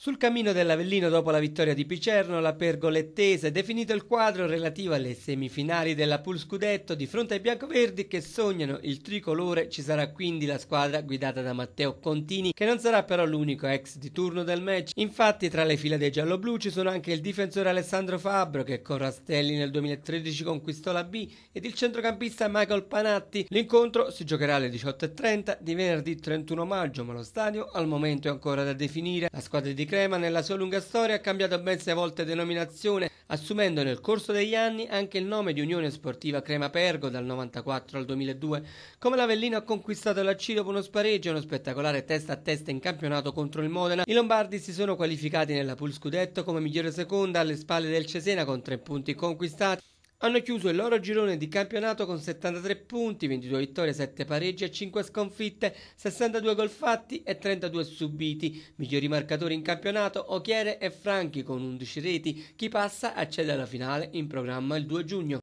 Sul cammino dell'Avellino dopo la vittoria di Picerno, la pergolettese è definito il quadro relativo alle semifinali della Pool Scudetto di fronte ai biancoverdi che sognano il tricolore. Ci sarà quindi la squadra guidata da Matteo Contini, che non sarà però l'unico ex di turno del match. Infatti, tra le file dei gialloblu ci sono anche il difensore Alessandro Fabbro, che con Rastelli nel 2013 conquistò la B, ed il centrocampista Michael Panatti. L'incontro si giocherà alle 18.30 di venerdì 31 maggio, ma lo stadio al momento è ancora da definire. La squadra di Crema nella sua lunga storia ha cambiato ben sei volte denominazione, assumendo nel corso degli anni anche il nome di Unione Sportiva Crema Pergo dal 1994 al 2002. Come l'Avellino ha conquistato la C dopo uno spareggio e uno spettacolare testa a testa in campionato contro il Modena, i Lombardi si sono qualificati nella pool scudetto come migliore seconda alle spalle del Cesena con tre punti conquistati. Hanno chiuso il loro girone di campionato con 73 punti, 22 vittorie, 7 pareggi e 5 sconfitte, 62 gol fatti e 32 subiti. Migliori marcatori in campionato Occhiere e Franchi con 11 reti. Chi passa accede alla finale in programma il 2 giugno.